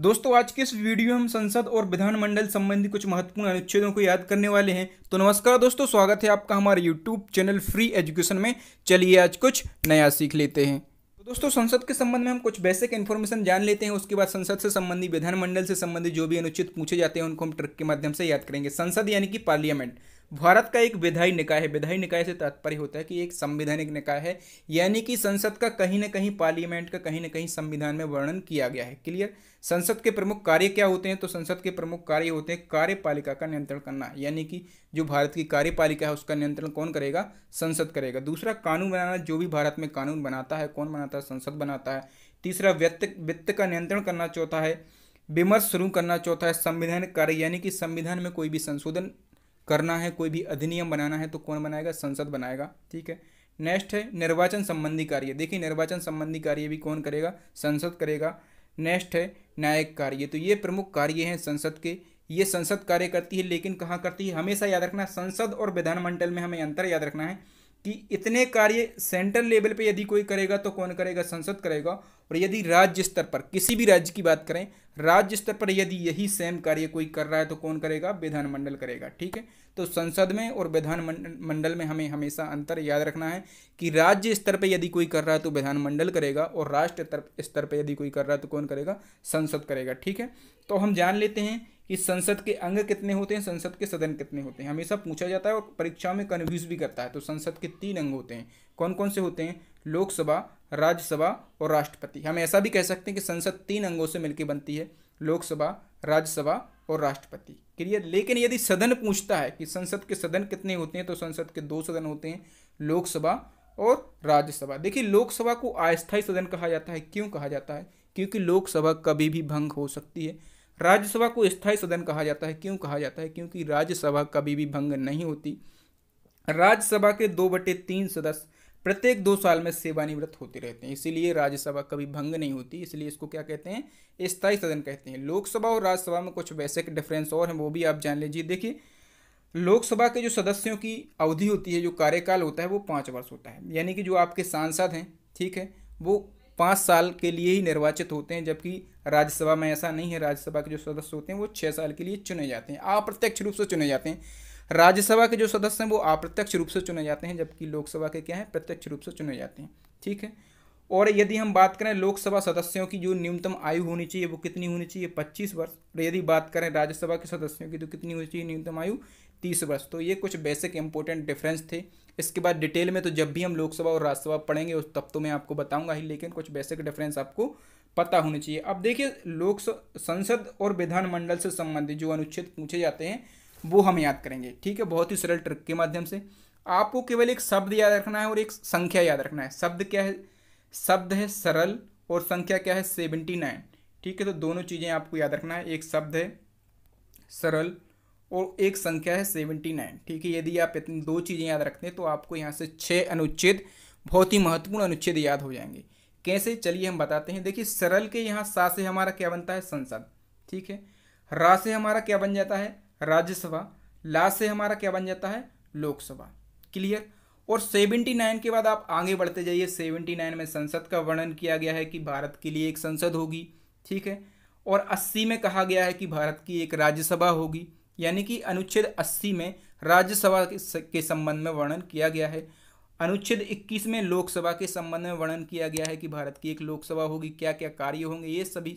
दोस्तों आज के इस वीडियो में हम संसद और विधानमंडल संबंधी कुछ महत्वपूर्ण अनुच्छेदों को याद करने वाले हैं तो नमस्कार दोस्तों स्वागत है आपका हमारे यूट्यूब चैनल फ्री एजुकेशन में चलिए आज कुछ नया सीख लेते हैं तो दोस्तों संसद के संबंध में हम कुछ बेसिक इन्फॉर्मेशन जान लेते हैं उसके बाद संसद से संबंधी विधानमंडल से संबंधित जो भी अनुच्छेद पूछे जाते हैं उनको हम ट्रक के माध्यम से याद करेंगे संसद यानी कि पार्लियामेंट भारत का एक विधायी निकाय है विधायी निकाय से तात्पर्य होता है कि एक संविधानिक निकाय है यानी कि संसद का कहीं ना कहीं पार्लियामेंट का कहीं ना कहीं संविधान में वर्णन किया गया है क्लियर संसद के प्रमुख कार्य क्या होते हैं तो संसद के प्रमुख कार्य होते हैं कार्यपालिका का नियंत्रण करना यानी कि जो भारत की कार्यपालिका है उसका नियंत्रण कौन करेगा संसद करेगा दूसरा कानून बनाना जो भी भारत में कानून बनाता है कौन बनाता है संसद बनाता है तीसरा व्यक्त वित्त का नियंत्रण करना चौथा है विमर्श शुरू करना चौथा है संविधान कार्य यानी कि संविधान में कोई भी संशोधन करना है कोई भी अधिनियम बनाना है तो कौन बनाएगा संसद बनाएगा ठीक है नेक्स्ट है निर्वाचन संबंधी कार्य देखिए निर्वाचन संबंधी कार्य भी कौन करेगा संसद करेगा नेक्स्ट है न्यायिक कार्य तो ये प्रमुख कार्य हैं संसद के ये संसद कार्य करती है लेकिन कहाँ करती है हमेशा याद रखना संसद और विधानमंडल में हमें अंतर याद रखना है कि इतने कार्य सेंट्रल लेवल पे यदि कोई करेगा तो कौन करेगा संसद करेगा और यदि राज्य स्तर पर किसी भी राज्य की बात करें राज्य स्तर पर यदि यही सेम कार्य कोई कर रहा है तो कौन करेगा विधानमंडल करेगा ठीक है तो संसद में और विधानमंडल में हमें हमेशा अंतर याद रखना है कि राज्य स्तर पर यदि कोई कर रहा है तो विधानमंडल करेगा और राष्ट्र स्तर पर यदि कोई कर रहा है तो कौन करेगा संसद करेगा ठीक है तो हम जान लेते हैं कि संसद के अंग कितने होते हैं संसद के सदन कितने होते हैं हमेशा पूछा जाता है और परीक्षा में कन्फ्यूज भी करता है तो संसद के तीन अंग होते हैं कौन कौन से होते हैं लोकसभा राज्यसभा और राष्ट्रपति हम ऐसा भी कह सकते हैं कि संसद तीन अंगों से मिलकर बनती है लोकसभा राज्यसभा और राष्ट्रपति क्लियर लेकिन यदि सदन पूछता है कि संसद के सदन कितने होते हैं तो संसद के दो सदन होते हैं लोकसभा और राज्यसभा देखिए लोकसभा को अस्थायी सदन कहा जाता है क्यों कहा जाता है क्योंकि लोकसभा कभी भी भंग हो सकती है राज्यसभा को स्थायी सदन कहा जाता है क्यों कहा जाता है क्योंकि राज्यसभा कभी भी भंग नहीं होती राज्यसभा के दो बटे तीन सदस्य प्रत्येक दो साल में सेवानिवृत्त होते रहते हैं इसीलिए राज्यसभा कभी भंग नहीं होती इसलिए इसको क्या कहते हैं स्थायी सदन कहते हैं लोकसभा और राज्यसभा में कुछ वैसे डिफरेंस और हैं वो भी आप जान लीजिए देखिए लोकसभा के जो सदस्यों की अवधि होती है जो कार्यकाल होता है वो पाँच वर्ष होता है यानी कि जो आपके सांसद हैं ठीक है वो पाँच साल के लिए ही निर्वाचित होते हैं जबकि राज्यसभा में ऐसा नहीं है राज्यसभा के जो सदस्य होते हैं वो छः साल के लिए चुने जाते हैं अप्रत्यक्ष रूप से चुने जाते हैं राज्यसभा के जो सदस्य हैं वो अप्रत्यक्ष रूप से चुने जाते हैं जबकि लोकसभा के क्या हैं प्रत्यक्ष रूप से चुने जाते हैं ठीक है और यदि हम बात करें लोकसभा सदस्यों की जो न्यूनतम आयु होनी चाहिए वो कितनी होनी चाहिए पच्चीस वर्ष और यदि बात करें राज्यसभा के सदस्यों की तो कितनी होनी चाहिए न्यूनतम आयु तीस वर्ष तो ये कुछ बेसिक इंपॉर्टेंट डिफरेंस थे इसके बाद डिटेल में तो जब भी हम लोकसभा और राज्यसभा पढ़ेंगे उस तब तो मैं आपको बताऊंगा ही लेकिन कुछ बेसिक डिफरेंस आपको पता होने चाहिए अब देखिए लोक संसद और विधानमंडल से संबंधित जो अनुच्छेद पूछे जाते हैं वो हम याद करेंगे ठीक है बहुत ही सरल ट्रिक के माध्यम से आपको केवल एक शब्द याद रखना है और एक संख्या याद रखना है शब्द क्या है शब्द है सरल और संख्या क्या है सेवेंटी नाइन ठीक है तो दोनों चीज़ें आपको याद रखना है एक शब्द है सरल और एक संख्या है सेवेंटी नाइन ठीक है यदि आप इतनी दो चीज़ें याद रखते हैं तो आपको यहाँ से छः अनुच्छेद बहुत ही महत्वपूर्ण अनुच्छेद याद हो जाएंगे कैसे चलिए हम बताते हैं देखिए सरल के यहाँ सा से हमारा क्या बनता है संसद ठीक है रा से हमारा क्या बन जाता है राज्यसभा ला से हमारा क्या बन जाता है लोकसभा क्लियर और 79 के बाद आप आगे बढ़ते जाइए 79 में संसद का वर्णन किया गया है कि भारत के लिए एक संसद होगी ठीक है और 80 में कहा गया है कि भारत की एक राज्यसभा होगी यानी कि अनुच्छेद 80 में राज्यसभा के संबंध में वर्णन किया गया है अनुच्छेद 21 में लोकसभा के संबंध में वर्णन किया गया है कि भारत की एक लोकसभा होगी क्या क्या कार्य होंगे ये सभी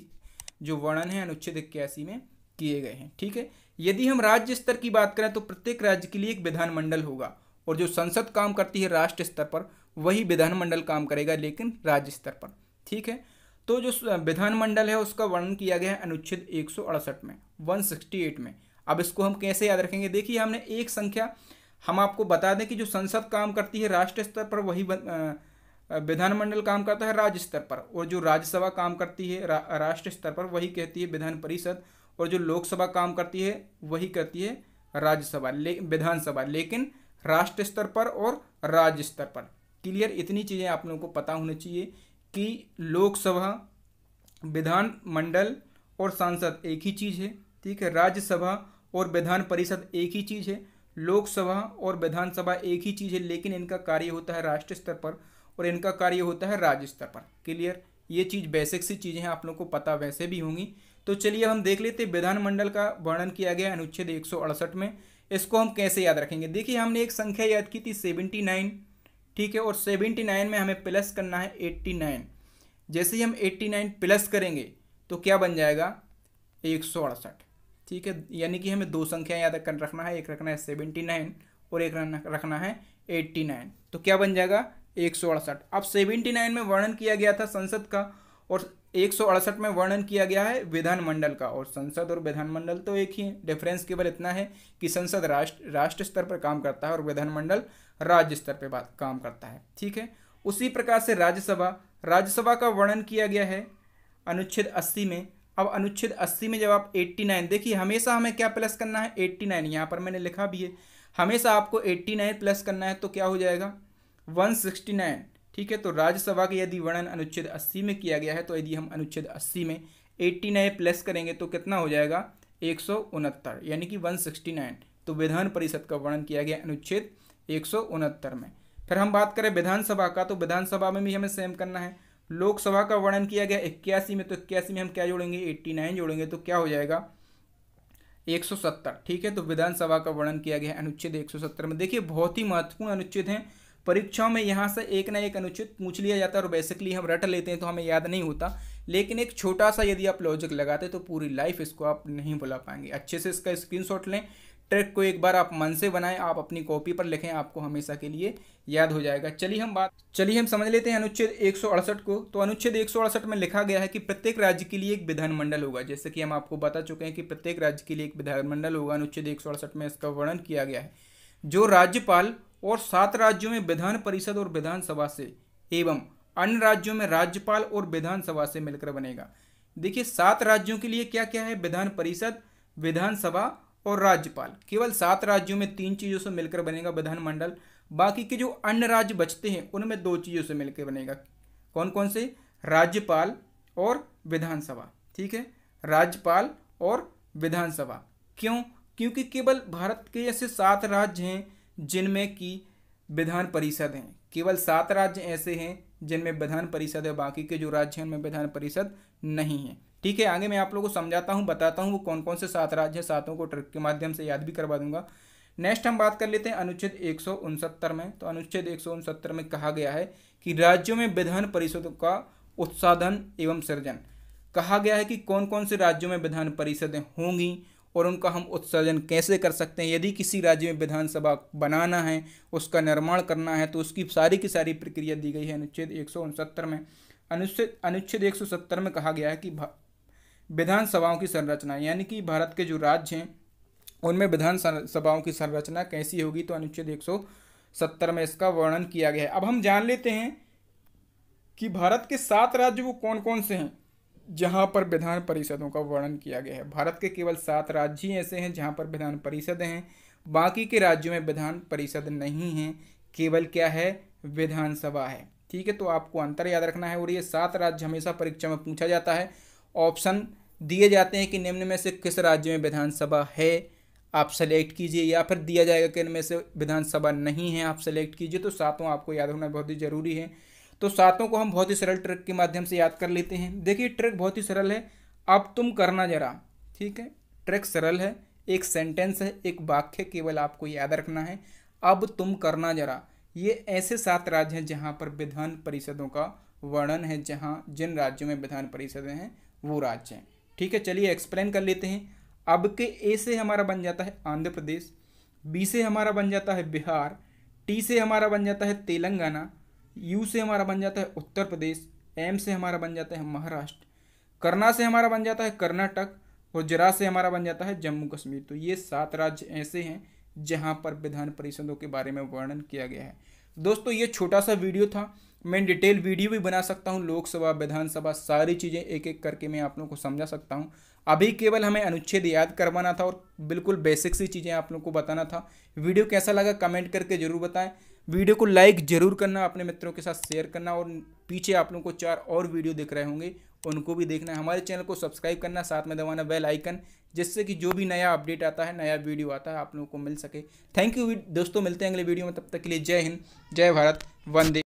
जो वर्णन है अनुच्छेद इक्यासी में किए गए हैं ठीक है यदि हम राज्य स्तर की बात करें तो प्रत्येक राज्य के लिए एक विधानमंडल होगा और जो संसद काम करती है राष्ट्र स्तर पर वही विधानमंडल काम करेगा लेकिन राज्य स्तर पर ठीक है तो जो विधानमंडल है उसका वर्णन किया गया है अनुच्छेद एक में 168 में अब इसको हम कैसे याद रखेंगे देखिए हमने एक संख्या हम आपको बता दें कि जो संसद काम करती है राष्ट्र स्तर पर वही विधानमंडल काम करता है राज्य स्तर पर और जो राज्यसभा काम करती है रा, राष्ट्र स्तर पर वही कहती है विधान परिषद और जो लोकसभा काम करती है वही करती है राज्यसभा ले विधानसभा लेकिन राष्ट्र स्तर पर और राज्य स्तर पर क्लियर इतनी चीज़ें आप लोगों को पता होनी चाहिए कि लोकसभा विधान मंडल और सांसद एक ही चीज़ है ठीक है राज्यसभा और विधान परिषद एक ही चीज़ है लोकसभा और विधानसभा एक ही चीज़ है लेकिन इनका कार्य होता है राष्ट्र स्तर पर और इनका कार्य होता है राज्य स्तर पर क्लियर ये चीज़ बेसिक सी चीज़ें हैं आप लोग को पता वैसे भी होंगी तो चलिए हम देख लेते विधानमंडल का वर्णन किया गया अनुच्छेद एक में इसको हम कैसे याद रखेंगे देखिए हमने एक संख्या याद की थी सेवेंटी नाइन ठीक है और सेवेंटी नाइन में हमें प्लस करना है एट्टी नाइन जैसे ही हम एट्टी नाइन प्लस करेंगे तो क्या बन जाएगा एक सौ अड़सठ ठीक है यानी कि हमें दो संख्या याद कर रखना है एक रखना है सेवेंटी नाइन और एक रखना है एट्टी नाइन तो क्या बन जाएगा एक सौ अड़सठ अब सेवेंटी नाइन में वर्णन किया गया था संसद का और एक में वर्णन किया गया है विधानमंडल का और संसद और विधानमंडल तो एक ही है डिफरेंस केवल इतना है कि संसद राष्ट्र राष्ट्र स्तर पर काम करता है और विधानमंडल राज्य स्तर पर काम करता है ठीक है उसी प्रकार से राज्यसभा राज्यसभा का वर्णन किया गया है अनुच्छेद अस्सी में अब अनुच्छेद अस्सी में जब आप एट्टी नाइन देखिए हमेशा हमें क्या प्लस करना है एट्टी नाइन यहाँ पर मैंने लिखा भी है हमेशा आपको एट्टी नाइन प्लस करना है तो क्या हो जाएगा वन सिक्सटी नाइन ठीक है तो राज्यसभा का यदि वर्णन अनुच्छेद 80 में किया गया है तो यदि हम अनुच्छेद 80 में एट्टी नए प्लस करेंगे तो कितना हो जाएगा एक यानी कि 169 तो विधान परिषद का वर्णन किया गया अनुच्छेद एक में फिर हम बात करें विधानसभा का तो विधानसभा में भी हमें सेम करना है लोकसभा का वर्णन किया गया इक्यासी में तो इक्यासी में हम क्या जोड़ेंगे एट्टी नाइन जोड़ेंगे तो क्या हो जाएगा एक सौ सत्तर ठीक है तो विधानसभा का वर्णन किया गया अनुच्छेद एक सौ सत्तर में देखिए बहुत ही महत्वपूर्ण अनुच्छेद हैं परीक्षाओं में यहाँ से एक ना एक अनुचित पूछ लिया जाता है और बेसिकली हम रट लेते हैं तो हमें याद नहीं होता लेकिन एक छोटा सा यदि आप लॉजिक लगाते तो पूरी लाइफ इसको आप नहीं भुला पाएंगे अच्छे से इसका स्क्रीनशॉट लें ट्रैक को एक बार आप मन से बनाएं आप अपनी कॉपी पर लिखें आपको हमेशा के लिए याद हो जाएगा चलिए हम बात चलिए हम समझ लेते हैं अनुच्छेद एक को तो अनुच्छेद एक में लिखा गया है कि प्रत्येक राज्य के लिए एक विधानमंडल होगा जैसे कि हम आपको बता चुके हैं कि प्रत्येक राज्य के लिए एक विधानमंडल होगा अनुच्छेद एक में इसका वर्णन किया गया है जो राज्यपाल और सात राज्यों में विधान परिषद और विधानसभा से एवं अन्य राज्यों में राज्यपाल और विधानसभा से मिलकर बनेगा देखिए सात राज्यों के लिए क्या क्या है विधान परिषद विधानसभा और राज्यपाल केवल सात राज्यों में तीन चीज़ों से मिलकर बनेगा विधानमंडल बाकी के जो अन्य राज्य बचते हैं उनमें दो चीज़ों से मिलकर बनेगा कौन कौन से राज्यपाल और विधानसभा ठीक है राज्यपाल और विधानसभा क्यों क्योंकि केवल भारत के ऐसे सात राज्य हैं जिनमें कि विधान परिषद हैं केवल सात राज्य ऐसे हैं जिनमें विधान परिषद है बाकी के जो राज्य हैं उनमें विधान परिषद नहीं है ठीक है आगे मैं आप लोगों को समझाता हूँ बताता हूँ वो कौन कौन से सात राज्य हैं सातों को ट्रिक के माध्यम से याद भी करवा दूंगा नेक्स्ट हम बात कर लेते हैं अनुच्छेद एक में तो अनुच्छेद एक में कहा गया है कि राज्यों में विधान परिषद का उत्साधन एवं सृजन कहा गया है कि कौन कौन से राज्यों में विधान परिषदें होंगी और उनका हम उत्सर्जन कैसे कर सकते हैं यदि किसी राज्य में विधानसभा बनाना है उसका निर्माण करना है तो उसकी सारी की सारी प्रक्रिया दी गई है अनुच्छेद एक में अनुच्छेद अनुच्छेद एक में कहा गया है कि विधानसभाओं की संरचना यानी कि भारत के जो राज्य हैं उनमें विधान सभाओं की संरचना कैसी होगी तो अनुच्छेद सत्तर में इसका वर्णन किया गया है अब हम जान लेते हैं कि भारत के सात राज्य वो कौन कौन से हैं जहाँ पर विधान परिषदों का वर्णन किया गया है भारत के केवल सात राज्य ही ऐसे हैं जहाँ पर विधान परिषद हैं बाकी के राज्यों में विधान परिषद नहीं है केवल क्या है विधानसभा है ठीक है तो आपको अंतर याद रखना है और ये सात राज्य हमेशा परीक्षा में पूछा जाता है ऑप्शन दिए जाते हैं कि निम्न में से किस राज्य में विधानसभा है आप सेलेक्ट कीजिए या फिर दिया जाएगा कि इनमें से विधानसभा नहीं है आप सेलेक्ट कीजिए तो सातों आपको याद होना बहुत ही ज़रूरी है तो सातों को हम बहुत ही सरल ट्रिक के माध्यम से याद कर लेते हैं देखिए ट्रिक बहुत ही सरल है अब तुम करना जरा ठीक है ट्रिक सरल है एक सेंटेंस है एक वाक्य केवल आपको याद रखना है अब तुम करना जरा ये ऐसे सात राज्य हैं जहाँ पर विधान परिषदों का वर्णन है जहाँ जिन राज्यों में विधान परिषदें हैं वो राज्य हैं ठीक है चलिए एक्सप्लेन कर लेते हैं अब के ए से हमारा बन जाता है आंध्र प्रदेश बी से हमारा बन जाता है बिहार टी से हमारा बन जाता है तेलंगाना यू से हमारा बन जाता है उत्तर प्रदेश एम से हमारा बन जाता है महाराष्ट्र करना से हमारा बन जाता है कर्नाटक और जरा से हमारा बन जाता है जम्मू कश्मीर तो ये सात राज्य ऐसे हैं जहाँ पर विधान परिषदों के बारे में वर्णन किया गया है दोस्तों ये छोटा सा वीडियो था मैं डिटेल वीडियो भी बना सकता हूँ लोकसभा विधानसभा सारी चीज़ें एक एक करके मैं आप लोगों को समझा सकता हूँ अभी केवल हमें अनुच्छेद याद करवाना था और बिल्कुल बेसिक सी चीज़ें आप लोगों को बताना था वीडियो कैसा लगा कमेंट करके ज़रूर बताएं वीडियो को लाइक ज़रूर करना अपने मित्रों के साथ शेयर करना और पीछे आप लोगों को चार और वीडियो दिख रहे होंगे उनको भी देखना है हमारे चैनल को सब्सक्राइब करना साथ में दबाना बेल आइकन जिससे कि जो भी नया अपडेट आता है नया वीडियो आता है आप लोगों को मिल सके थैंक यू दोस्तों मिलते हैं अगले वीडियो में तब तक के लिए जय हिंद जय भारत वंदे